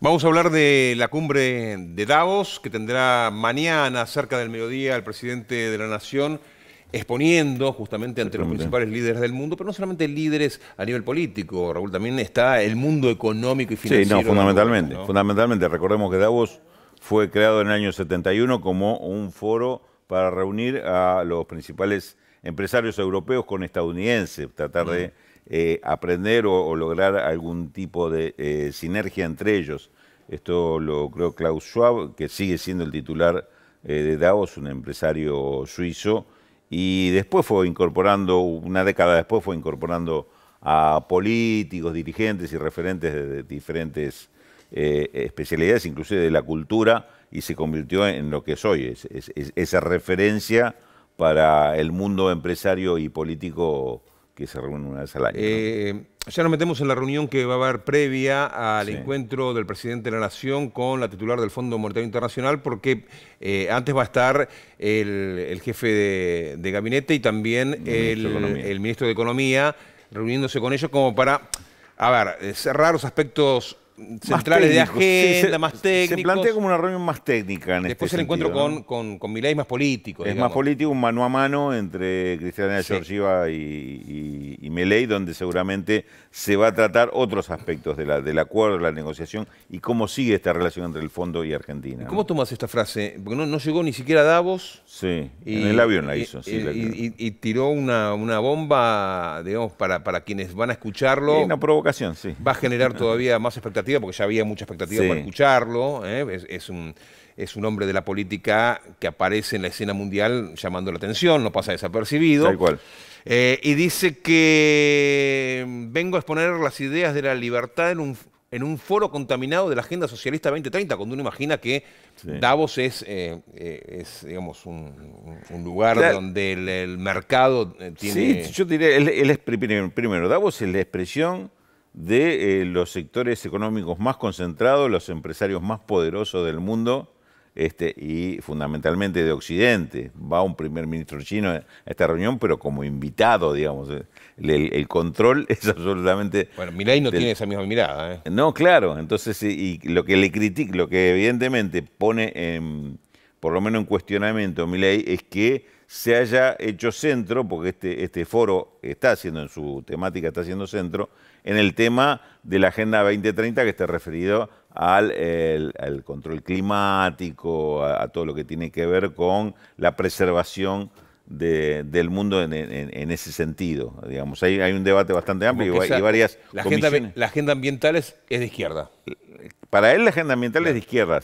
Vamos a hablar de la cumbre de Davos, que tendrá mañana, cerca del mediodía, el presidente de la Nación exponiendo justamente ante los principales líderes del mundo, pero no solamente líderes a nivel político, Raúl, también está el mundo económico y financiero. Sí, no, fundamentalmente, fundamentalmente. Recordemos que Davos fue creado en el año 71 como un foro para reunir a los principales empresarios europeos con estadounidenses, tratar de... Eh, aprender o, lograr algún tipo de eh, sinergia entre ellos. Esto lo creo Klaus Schwab, que sigue siendo el titular eh, de Davos, un empresario suizo, y después fue incorporando, una década después fue incorporando a políticos, dirigentes y referentes de diferentes especialidades, inclusive de la cultura, y se convirtió en lo que es, hoy, esa referencia para el mundo empresario y político que se reúnen una vez al año. Eh, ya nos metemos en la reunión que va a haber previa al encuentro del presidente de la Nación con la titular del Fondo Monetario Internacional, porque eh, antes va a estar el, jefe de, gabinete y también el, ministro de Economía reuniéndose con ellos como para, cerrar los aspectos centrales de agenda, más técnicos. Se plantea como una reunión más técnica en Después este el encuentro con, con, con Milei es más político. Es más político, un mano a mano entre Cristiana sí. y, y, donde seguramente se va a tratar otros aspectos de del acuerdo, de la negociación y cómo sigue esta relación entre el fondo y Argentina. ¿Cómo tomas esta frase? Porque no, llegó ni siquiera a Davos. Sí, en el avión la hizo. y, tiró una, bomba, digamos, para, para quienes van a escucharlo. una provocación, sí. Va a generar todavía más expectativas porque ya había mucha expectativa para escucharlo. ¿eh? Es, un, hombre de la política que aparece en la escena mundial llamando la atención, no pasa desapercibido. Eh, y dice que mm, vengo a exponer las ideas de la libertad en un, foro contaminado de la Agenda Socialista 2030, cuando uno imagina que Davos eh, es, digamos, un, lugar donde el, mercado tiene... Sí, yo diría primero, Davos es la expresión de eh, los sectores económicos más concentrados, los empresarios más poderosos del mundo este, y fundamentalmente de Occidente. Va un primer ministro chino a esta reunión, pero como invitado, digamos. El, control es absolutamente... Bueno, Milei no tiene esa misma mirada. ¿eh? No, claro. Entonces, y, lo que le critica, lo que evidentemente pone, por lo menos en cuestionamiento Milei, es que se haya hecho centro, porque este, este foro está haciendo en su temática, está haciendo centro, en el tema de la Agenda 2030 que está referido al, control climático, a, todo lo que tiene que ver con la preservación del mundo en, ese sentido. Digamos, hay, hay un debate bastante amplio y, varias. La agenda, ambiental es, de izquierda. Para él la agenda ambiental es de izquierda,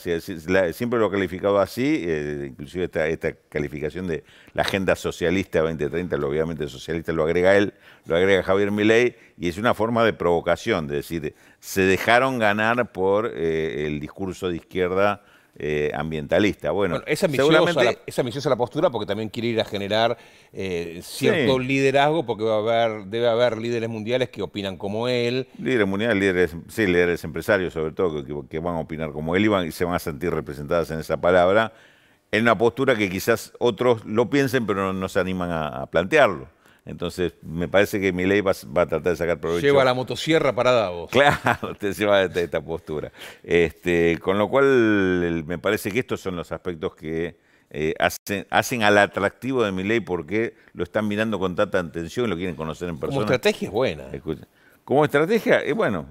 siempre lo ha calificado así, eh, inclusive esta, calificación de la agenda socialista 2030, lo obviamente socialista lo agrega él, lo agrega Javier Milei, y es una forma de provocación, de decir, se dejaron ganar por eh, el discurso de izquierda eh, ambientalista. Bueno, es, ambiciosa la, la, postura porque también quiere ir a generar eh, cierto liderazgo porque va a haber, debe haber líderes mundiales que opinan como él. Líderes mundiales, líderes, sí, líderes empresarios sobre todo, que, van a opinar como él y, se van a sentir representadas en esa palabra, en una postura que quizás otros lo piensen pero no, se animan a plantearlo. Entonces, me parece que mi ley va, a tratar de sacar provecho. Lleva la motosierra parada vos. Claro, te lleva esta, esta postura. Este, con lo cual, me parece que estos son los aspectos que eh, hacen, al atractivo de mi ley porque lo están mirando con tanta atención y lo quieren conocer en persona. Como estrategia es buena. Escucha, Como estrategia, bueno,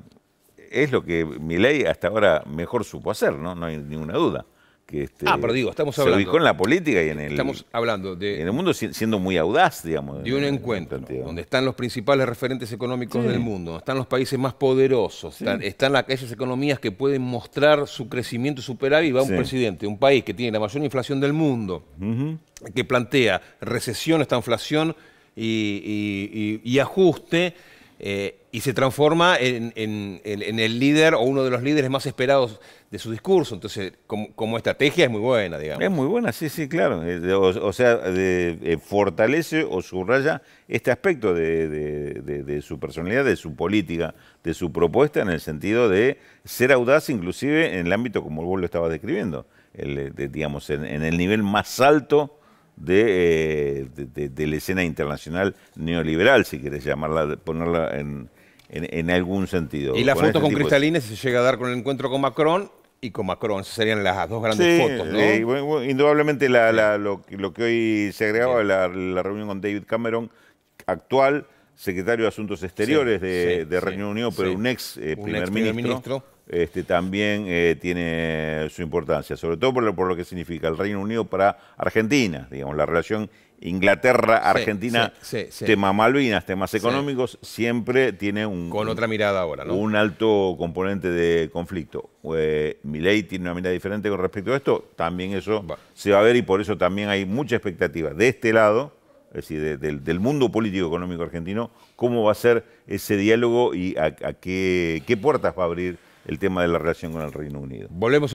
es lo que mi ley hasta ahora mejor supo hacer, ¿no? No hay ninguna duda que este, ah, pero digo, estamos hablando, se en la política y en el, estamos hablando de, en el mundo siendo muy audaz, digamos. De un este encuentro donde están los principales referentes económicos del mundo, están los países más poderosos, están, aquellas economías que pueden mostrar su crecimiento superávit, va un presidente, un país que tiene la mayor inflación del mundo, que plantea recesión, esta inflación y ajuste eh, y se transforma en, el líder o uno de los líderes más esperados de su discurso. Entonces, como, estrategia es muy buena, digamos. Es muy buena, sí, sí, claro. Eh, o, sea, eh, fortalece o subraya este aspecto de, su personalidad, de su política, de su propuesta en el sentido de ser audaz inclusive en el ámbito como vos lo estabas describiendo, digamos, en, en el nivel más alto eh, de, de, la escena internacional neoliberal, si quieres llamarla, ponerla en, en, algún sentido. Y la foto con Cristalines se llega a dar con el encuentro con Macron y con Macron, esas serían las dos grandes fotos, ¿no? indudablemente lo, que hoy se agregaba, la, la, reunión con David Cameron, actual secretario de Asuntos Exteriores de, Reino Unido, pero un ex, eh, primer, ministro este, también eh, tiene su importancia, sobre todo por lo, que significa el Reino Unido para Argentina, digamos, la relación Inglaterra-Argentina, temas tema Malvinas, temas económicos, siempre tiene un... Con otra mirada ahora, Un alto componente de conflicto. Eh, Milei tiene una mirada diferente con respecto a esto, también eso se va a ver y por eso también hay mucha expectativa de este lado, es decir, del mundo político económico argentino, cómo va a ser ese diálogo y a, qué, qué puertas va a abrir el tema de la relación con el Reino Unido. Volvemos